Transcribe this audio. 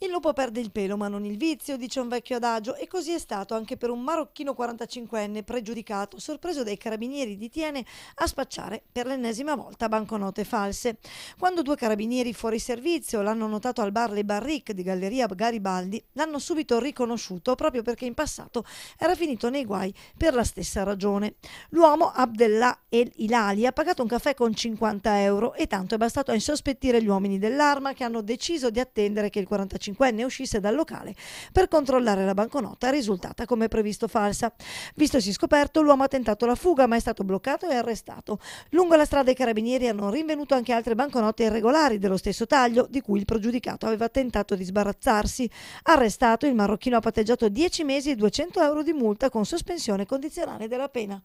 Il lupo perde il pelo ma non il vizio, dice un vecchio adagio, e così è stato anche per un marocchino 45enne pregiudicato, sorpreso dai carabinieri di Tiene a spacciare per l'ennesima volta banconote false. Quando due carabinieri fuori servizio l'hanno notato al bar Le Barrique di Galleria Garibaldi, l'hanno subito riconosciuto proprio perché in passato era finito nei guai per la stessa ragione. L'uomo Abdellah El Ilali ha pagato un caffè con 50 euro e tanto è bastato a insospettire gli uomini dell'arma che hanno deciso di attendere che il 45 45enne uscisse dal locale per controllare la banconota risultata come previsto falsa. Visto si scoperto, l'uomo ha tentato la fuga ma è stato bloccato e arrestato. Lungo la strada i carabinieri hanno rinvenuto anche altre banconote irregolari dello stesso taglio di cui il pregiudicato aveva tentato di sbarazzarsi. Arrestato, il marocchino ha patteggiato 10 mesi e 200 euro di multa con sospensione condizionale della pena.